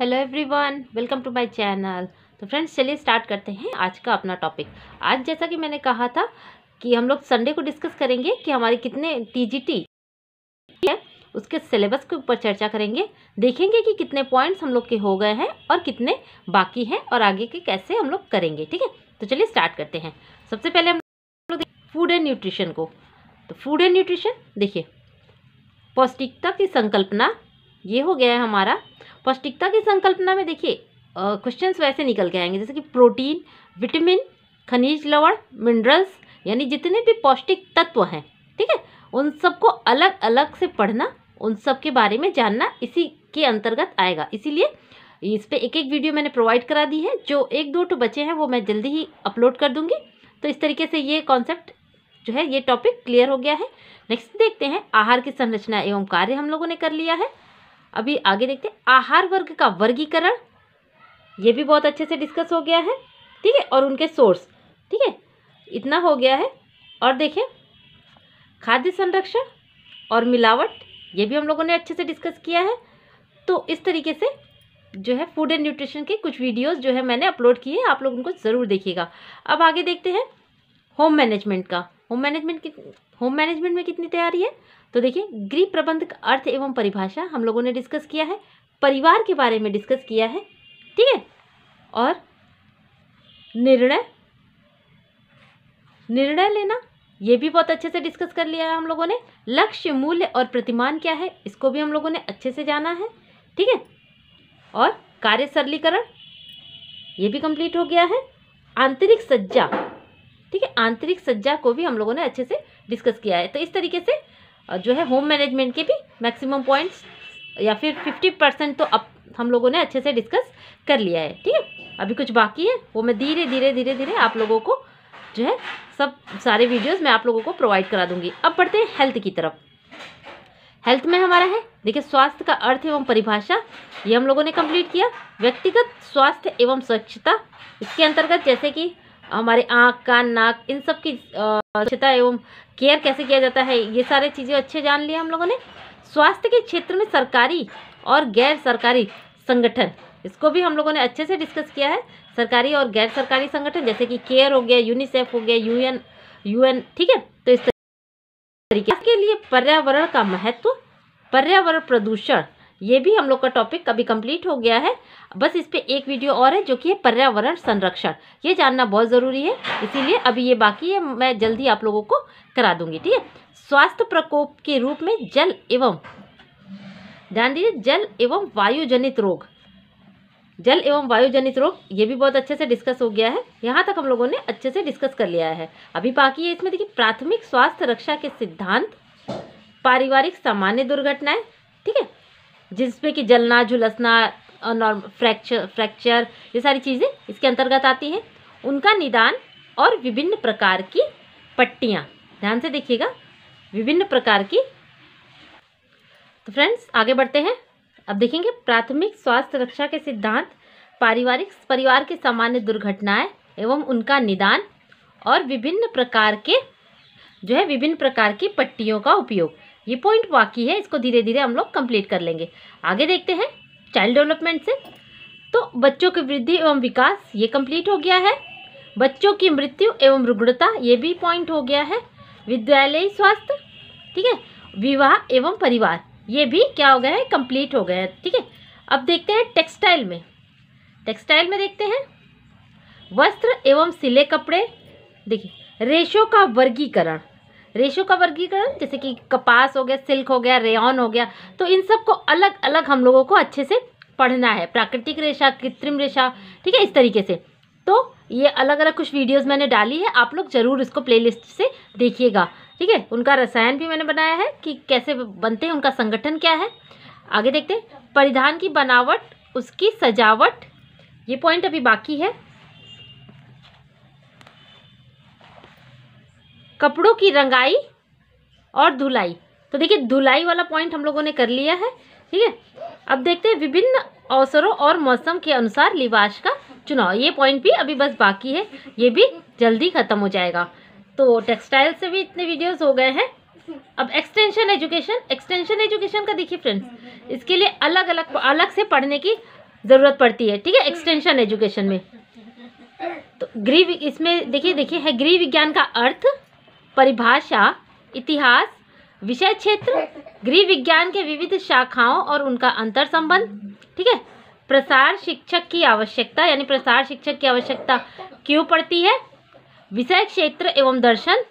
hello everyone welcome to my channel तो friends चलिए start करते हैं आज का अपना टॉपिक आज जैसा कि मैंने कहा था कि हम लोग संडे को डिस्कस करेंगे कि हमारे कितने टीजीटी है उसके सिलेबस के ऊपर चर्चा करेंगे देखेंगे कि कितने पॉइंट्स हम लोग के हो गए हैं और कितने बाकी हैं और आगे के कैसे हम लोग करेंगे ठीक है तो चलिए स्टार्ट करते हैं सबसे पहले हम लोग फूड एंड न्यूट्रिशन को तो फूड एंड न्यूट्रिशन देखिए पौष्टिकता की संकल्पना ये हो गया है हमारा पौष्टिकता की संकल्पना में देखिए क्वेश्चन वैसे निकल के आएंगे जैसे कि प्रोटीन विटामिन खनिज लवण मिनरल्स यानी जितने भी पौष्टिक तत्व हैं ठीक है उन सबको अलग अलग से पढ़ना उन सब के बारे में जानना इसी के अंतर्गत आएगा इसीलिए इस पर एक एक वीडियो मैंने प्रोवाइड करा दी है जो एक दो टू तो बचे हैं वो मैं जल्दी ही अपलोड कर दूंगी तो इस तरीके से ये कॉन्सेप्ट जो है ये टॉपिक क्लियर हो गया है नेक्स्ट देखते हैं आहार की संरचना एवं कार्य हम लोगों ने कर लिया है अभी आगे देखते हैं आहार वर्ग का वर्गीकरण ये भी बहुत अच्छे से डिस्कस हो गया है ठीक है और उनके सोर्स ठीक है इतना हो गया है और देखें खाद्य संरक्षण और मिलावट ये भी हम लोगों ने अच्छे से डिस्कस किया है तो इस तरीके से जो है फूड एंड न्यूट्रिशन के कुछ वीडियोस जो है मैंने अपलोड किए हैं आप लोग उनको ज़रूर देखिएगा अब आगे देखते हैं होम मैनेजमेंट का होम मैनेजमेंट होम मैनेजमेंट में कितनी तैयारी है तो देखिए गृह प्रबंध का अर्थ एवं परिभाषा हम लोगों ने डिस्कस किया है परिवार के बारे में डिस्कस किया है ठीक है और निर्णय निर्णय लेना ये भी बहुत अच्छे से डिस्कस कर लिया है हम लोगों ने लक्ष्य मूल्य और प्रतिमान क्या है इसको भी हम लोगों ने अच्छे से जाना है ठीक है और कार्य सरलीकरण ये भी कंप्लीट हो गया है आंतरिक सज्जा ठीक है आंतरिक सज्जा को भी हम लोगों ने अच्छे से डिस्कस किया है तो इस तरीके से जो है होम मैनेजमेंट के भी मैक्सिमम पॉइंट्स या फिर फिफ्टी परसेंट तो अब हम लोगों ने अच्छे से डिस्कस कर लिया है ठीक है अभी कुछ बाकी है वो मैं धीरे धीरे धीरे धीरे आप लोगों को जो है सब सारे वीडियोस मैं आप लोगों को प्रोवाइड करा दूंगी अब बढ़ते हैं हेल्थ की तरफ हेल्थ में हमारा है देखिए स्वास्थ्य का अर्थ एवं परिभाषा ये हम लोगों ने कंप्लीट किया व्यक्तिगत स्वास्थ्य एवं स्वच्छता इसके अंतर्गत जैसे कि हमारे आँख कान नाक इन सब की स्वच्छता एवं केयर कैसे किया जाता है ये सारे चीज़ें अच्छे जान लिया हम लोगों ने स्वास्थ्य के क्षेत्र में सरकारी और गैर सरकारी संगठन इसको भी हम लोगों ने अच्छे से डिस्कस किया है सरकारी और गैर सरकारी संगठन जैसे कि केयर हो गया यूनिसेफ हो गया यूएन यूएन ठीक है तो इस तरीके के लिए पर्यावरण का महत्व पर्यावरण प्रदूषण ये भी हम लोग का टॉपिक अभी कंप्लीट हो गया है बस इस पर एक वीडियो और है जो कि है पर्यावरण संरक्षण ये जानना बहुत ज़रूरी है इसीलिए अभी ये बाकी है मैं जल्दी आप लोगों को करा दूंगी ठीक है स्वास्थ्य प्रकोप के रूप में जल एवं ध्यान दीजिए जल एवं वायुजनित रोग जल एवं वायुजनित रोग ये भी बहुत अच्छे से डिस्कस हो गया है यहाँ तक हम लोगों ने अच्छे से डिस्कस कर लिया है अभी बाकी है इसमें देखिए प्राथमिक स्वास्थ्य रक्षा के सिद्धांत पारिवारिक सामान्य दुर्घटनाएं ठीक है जिसमें कि जलना झुलसना नॉर्म फ्रैक्चर फ्रैक्चर ये सारी चीज़ें इसके अंतर्गत आती हैं उनका निदान और विभिन्न प्रकार की पट्टियाँ ध्यान से देखिएगा विभिन्न प्रकार की तो फ्रेंड्स आगे बढ़ते हैं अब देखेंगे प्राथमिक स्वास्थ्य रक्षा के सिद्धांत पारिवारिक परिवार की सामान्य दुर्घटनाएं एवं उनका निदान और विभिन्न प्रकार के जो है विभिन्न प्रकार की पट्टियों का उपयोग ये पॉइंट बाकी है इसको धीरे धीरे हम लोग कंप्लीट कर लेंगे आगे देखते हैं चाइल्ड डेवलपमेंट से तो बच्चों की वृद्धि एवं विकास ये कंप्लीट हो गया है बच्चों की मृत्यु एवं रुग्णता ये भी पॉइंट हो गया है विद्यालय स्वास्थ्य ठीक है विवाह एवं परिवार ये भी क्या हो गया है कंप्लीट हो गया है ठीक है अब देखते हैं टेक्सटाइल में टेक्सटाइल में देखते हैं वस्त्र एवं सिले कपड़े देखिए रेशों का वर्गीकरण रेशो का वर्गीकरण जैसे कि कपास हो गया सिल्क हो गया रेन हो गया तो इन सब को अलग अलग हम लोगों को अच्छे से पढ़ना है प्राकृतिक रेशा कृत्रिम रेशा ठीक है इस तरीके से तो ये अलग अलग कुछ वीडियोस मैंने डाली है आप लोग ज़रूर इसको प्लेलिस्ट से देखिएगा ठीक है उनका रसायन भी मैंने बनाया है कि कैसे बनते हैं उनका संगठन क्या है आगे देखते हैं परिधान की बनावट उसकी सजावट ये पॉइंट अभी बाकी है कपड़ों की रंगाई और धुलाई तो देखिए धुलाई वाला पॉइंट हम लोगों ने कर लिया है ठीक है अब देखते हैं विभिन्न अवसरों और मौसम के अनुसार लिबास का चुनाव ये पॉइंट भी अभी बस बाकी है ये भी जल्दी ख़त्म हो जाएगा तो टेक्सटाइल से भी इतने वीडियोस हो गए हैं अब एक्सटेंशन एजुकेशन एक्सटेंशन एजुकेशन का देखिए फ्रेंड्स इसके लिए अलग अलग अलग से पढ़ने की ज़रूरत पड़ती है ठीक है एक्सटेंशन एजुकेशन में तो गृह इसमें देखिए देखिए है गृह विज्ञान का अर्थ परिभाषा इतिहास विषय क्षेत्र गृह विज्ञान के विविध शाखाओं और उनका अंतर संबंध ठीक है प्रसार शिक्षक की आवश्यकता यानी प्रसार शिक्षक की आवश्यकता क्यों पड़ती है विषय क्षेत्र एवं दर्शन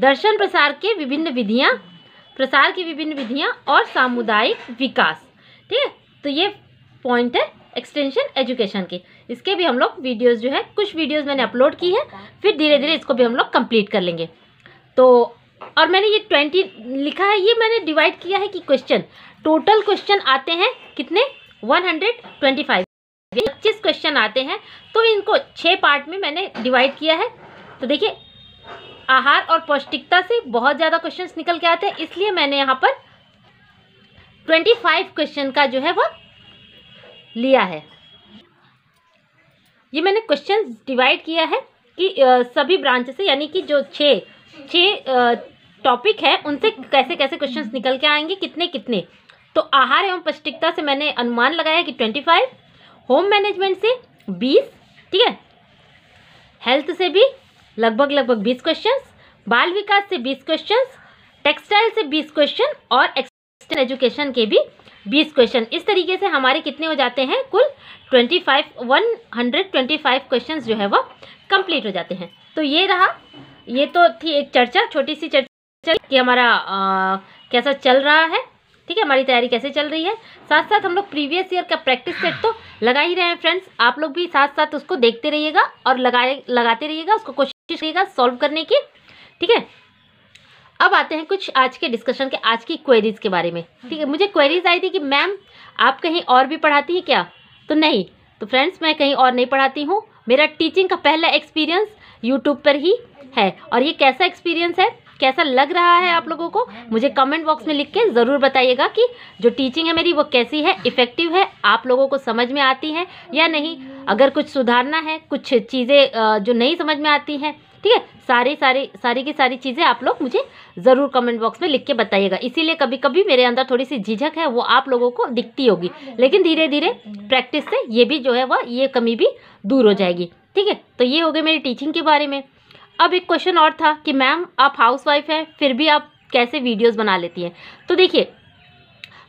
दर्शन प्रसार के विभिन्न विधियाँ प्रसार की विभिन्न विधियाँ और सामुदायिक विकास ठीक है तो ये पॉइंट है एक्सटेंशन एजुकेशन के इसके भी हम लोग वीडियोज़ जो है कुछ वीडियोज़ मैंने अपलोड की है फिर धीरे धीरे इसको भी हम लोग कंप्लीट कर लेंगे तो और मैंने ये ट्वेंटी लिखा है ये मैंने डिवाइड किया है कि क्वेश्चन टोटल क्वेश्चन आते हैं कितने वन हंड्रेड ट्वेंटी फाइव पच्चीस क्वेश्चन आते हैं तो इनको छः पार्ट में मैंने डिवाइड किया है तो देखिए आहार और पौष्टिकता से बहुत ज़्यादा क्वेश्चंस निकल के आते हैं इसलिए मैंने यहाँ पर ट्वेंटी फाइव क्वेश्चन का जो है वह लिया है ये मैंने क्वेश्चन डिवाइड किया है कि सभी ब्रांच से यानी कि जो छः छः टॉपिक है उनसे कैसे कैसे क्वेश्चंस निकल के आएंगे कितने कितने तो आहार एवं पौष्टिकता से मैंने अनुमान लगाया कि ट्वेंटी फाइव होम मैनेजमेंट से बीस ठीक है हेल्थ से भी लगभग लगभग बीस क्वेश्चंस बाल विकास से बीस क्वेश्चंस टेक्सटाइल से बीस क्वेश्चन और एक्सटर्न एजुकेशन के भी बीस क्वेश्चन इस तरीके से हमारे कितने हो जाते हैं कुल twenty five one hundred twenty five question जो है वह कंप्लीट हो जाते हैं तो ये रहा ये तो थी एक चर्चा छोटी सी चर्चा कि हमारा आ, कैसा चल रहा है ठीक है हमारी तैयारी कैसे चल रही है साथ साथ हम लोग प्रीवियस ईयर का प्रैक्टिस सेट तो लगा ही रहे हैं फ्रेंड्स आप लोग भी साथ साथ उसको देखते रहिएगा और लगाए लगाते रहिएगा उसको कोशिश करिएगा सॉल्व करने की ठीक है अब आते हैं कुछ आज के डिस्कशन के आज की क्वेरीज के बारे में ठीक है मुझे क्वेरीज आई थी कि मैम आप कहीं और भी पढ़ाती हैं क्या तो नहीं तो फ्रेंड्स मैं कहीं और नहीं पढ़ाती हूँ मेरा टीचिंग का पहला एक्सपीरियंस यूट्यूब पर ही है और ये कैसा एक्सपीरियंस है कैसा लग रहा है आप लोगों को मुझे कमेंट बॉक्स में लिख के ज़रूर बताइएगा कि जो टीचिंग है मेरी वो कैसी है इफ़ेक्टिव है आप लोगों को समझ में आती है या नहीं अगर कुछ सुधारना है कुछ चीज़ें जो नहीं समझ में आती हैं ठीक है सारी सारी सारी की सारी चीज़ें आप लोग मुझे ज़रूर कमेंट बॉक्स में लिख के बताइएगा इसीलिए कभी कभी मेरे अंदर थोड़ी सी झिझक है वो आप लोगों को दिखती होगी लेकिन धीरे धीरे प्रैक्टिस से ये भी जो है वह ये कमी भी दूर हो जाएगी ठीक है तो ये हो गए मेरी टीचिंग के बारे में अब एक क्वेश्चन और था कि मैम आप हाउसवाइफ हैं फिर भी आप कैसे वीडियोस बना लेती हैं तो देखिए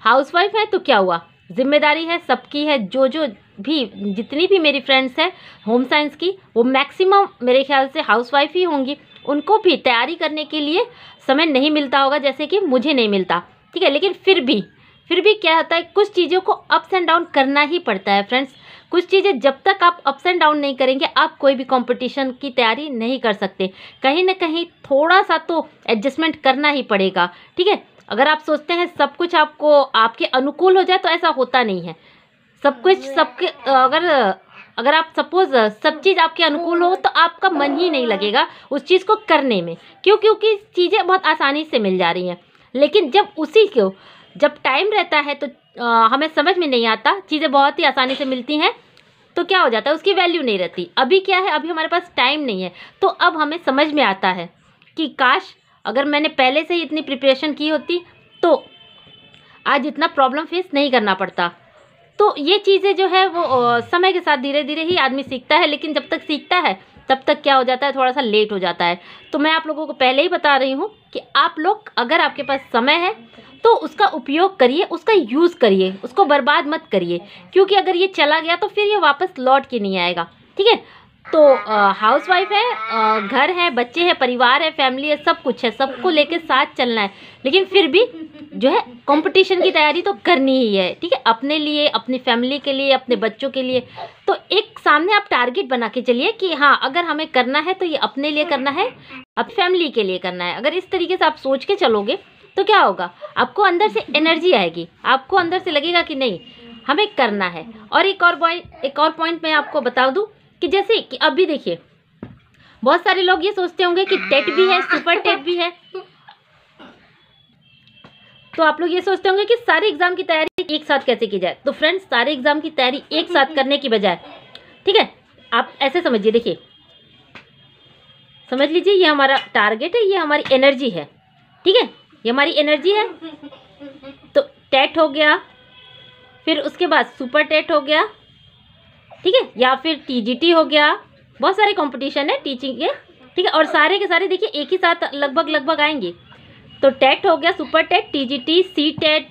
हाउसवाइफ हैं तो क्या हुआ जिम्मेदारी है सबकी है जो जो भी जितनी भी मेरी फ्रेंड्स हैं होम साइंस की वो मैक्सिमम मेरे ख्याल से हाउसवाइफ ही होंगी उनको भी तैयारी करने के लिए समय नहीं मिलता होगा जैसे कि मुझे नहीं मिलता ठीक है लेकिन फिर भी फिर भी क्या होता है कुछ चीज़ों को अप्स एंड डाउन करना ही पड़ता है फ्रेंड्स कुछ चीज़ें जब तक आप अप्स एंड डाउन नहीं करेंगे आप कोई भी कॉम्पिटिशन की तैयारी नहीं कर सकते कहीं ना कहीं थोड़ा सा तो एडजस्टमेंट करना ही पड़ेगा ठीक है अगर आप सोचते हैं सब कुछ आपको आपके अनुकूल हो जाए तो ऐसा होता नहीं है सब कुछ हाँ, सबके अगर अगर आप सपोज सब चीज़ आपके अनुकूल हो तो आपका मन ही नहीं लगेगा उस चीज़ को करने में क्यों क्योंकि चीज़ें बहुत आसानी से मिल जा रही हैं लेकिन जब उसी को जब टाइम रहता है तो आ, हमें समझ में नहीं आता चीज़ें बहुत ही आसानी से मिलती हैं तो क्या हो जाता है उसकी वैल्यू नहीं रहती अभी क्या है अभी हमारे पास टाइम नहीं है तो अब हमें समझ में आता है कि काश अगर मैंने पहले से ही इतनी प्रिपरेशन की होती तो आज इतना प्रॉब्लम फेस नहीं करना पड़ता तो ये चीज़ें जो है वो समय के साथ धीरे धीरे ही आदमी सीखता है लेकिन जब तक सीखता है तब तक क्या हो जाता है थोड़ा सा लेट हो जाता है तो मैं आप लोगों को पहले ही बता रही हूँ कि आप लोग अगर आपके पास समय है तो उसका उपयोग करिए उसका यूज़ करिए उसको बर्बाद मत करिए क्योंकि अगर ये चला गया तो फिर ये वापस लौट के नहीं आएगा ठीक है तो हाउस वाइफ है आ, घर है बच्चे हैं परिवार है फैमिली है सब कुछ है सबको लेके साथ चलना है लेकिन फिर भी जो है कंपटीशन की तैयारी तो करनी ही है ठीक है अपने लिए अपनी फैमिली के लिए अपने बच्चों के लिए तो एक सामने आप टारगेट बना के चलिए कि हाँ अगर हमें करना है तो ये अपने लिए करना है अब फैमिली के लिए करना है अगर इस तरीके से आप सोच के चलोगे तो क्या होगा आपको अंदर से एनर्जी आएगी आपको अंदर से लगेगा कि नहीं हमें करना है और एक और पॉइंट एक और पॉइंट मैं आपको बता दूँ कि जैसे कि अब भी देखिए बहुत सारे लोग ये सोचते होंगे कि टेट भी है सुपर टेट भी है तो आप लोग ये सोचते होंगे कि सारे एग्जाम की तैयारी एक साथ कैसे की जाए तो फ्रेंड्स सारे एग्जाम की तैयारी एक साथ करने की बजाय ठीक है आप ऐसे समझिए देखिए समझ लीजिए ये हमारा टारगेट है ये हमारी एनर्जी है ठीक है ये हमारी एनर्जी है तो टेट हो गया फिर उसके बाद सुपर टेट हो गया ठीक है या फिर टीजीटी हो गया बहुत सारे कंपटीशन है टीचिंग के ठीक है और सारे के सारे देखिए एक ही साथ लगभग लगभग आएंगे तो टेट हो गया super TET TGT C TET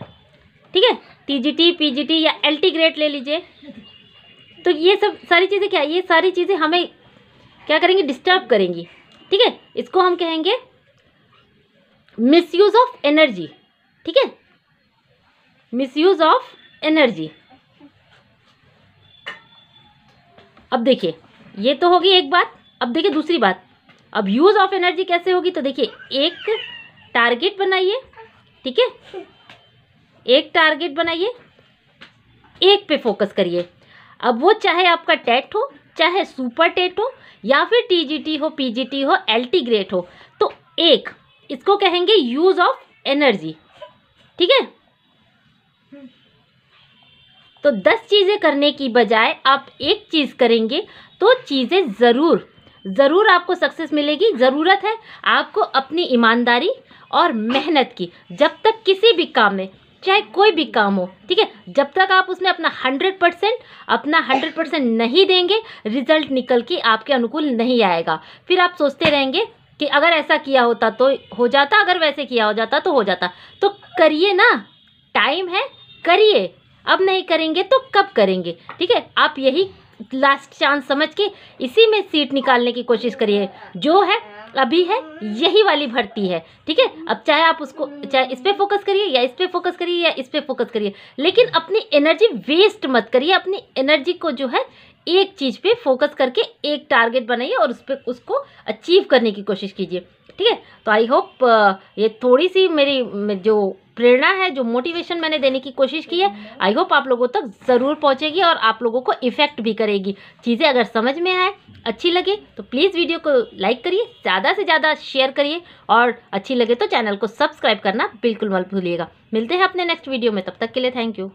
ठीक है टीजीटी पीजीटी या एलटी ग्रेड ले लीजिए तो ये सब सारी चीज़ें क्या ये सारी चीज़ें हमें क्या करेंगी डिस्टर्ब करेंगी ठीक है इसको हम कहेंगे मिस यूज ऑफ एनर्जी ठीक है मिसयूज़ ऑफ एनर्जी अब देखिए ये तो होगी एक बात अब देखिए दूसरी बात अब यूज़ ऑफ एनर्जी कैसे होगी तो देखिए एक टारगेट बनाइए ठीक है एक टारगेट बनाइए एक पे फोकस करिए अब वो चाहे आपका टेट हो चाहे सुपर टेट हो या फिर टीजीटी हो पीजीटी हो एलटी ग्रेट हो तो एक इसको कहेंगे यूज ऑफ एनर्जी ठीक है तो दस चीज़ें करने की बजाय आप एक चीज़ करेंगे तो चीज़ें ज़रूर ज़रूर आपको सक्सेस मिलेगी ज़रूरत है आपको अपनी ईमानदारी और मेहनत की जब तक किसी भी काम में चाहे कोई भी काम हो ठीक है जब तक आप उसमें अपना हंड्रेड परसेंट अपना हंड्रेड परसेंट नहीं देंगे रिजल्ट निकल के आपके अनुकूल नहीं आएगा फिर आप सोचते रहेंगे कि अगर ऐसा किया होता तो हो जाता अगर वैसे किया हो जाता तो हो जाता तो करिए ना टाइम है करिए अब नहीं करेंगे तो कब करेंगे ठीक है आप यही लास्ट चांस समझ के इसी में सीट निकालने की कोशिश करिए जो है अभी है यही वाली भर्ती है ठीक है अब चाहे आप उसको चाहे इस पर फोकस करिए या इस पर फोकस करिए या इस पर फोकस करिए लेकिन अपनी एनर्जी वेस्ट मत करिए अपनी एनर्जी को जो है एक चीज़ पे फोकस करके एक टारगेट बनाइए और उस पर उसको अचीव करने की कोशिश कीजिए ठीक है तो आई होप ये थोड़ी सी मेरी जो प्रेरणा है जो मोटिवेशन मैंने देने की कोशिश की है आई होप आप लोगों तक ज़रूर पहुँचेगी और आप लोगों को इफ़ेक्ट भी करेगी चीज़ें अगर समझ में आए अच्छी लगे तो प्लीज़ वीडियो को लाइक करिए ज़्यादा से ज़्यादा शेयर करिए और अच्छी लगे तो चैनल को सब्सक्राइब करना बिल्कुल मत भूलिएगा मिलते हैं अपने नेक्स्ट वीडियो में तब तक के लिए थैंक यू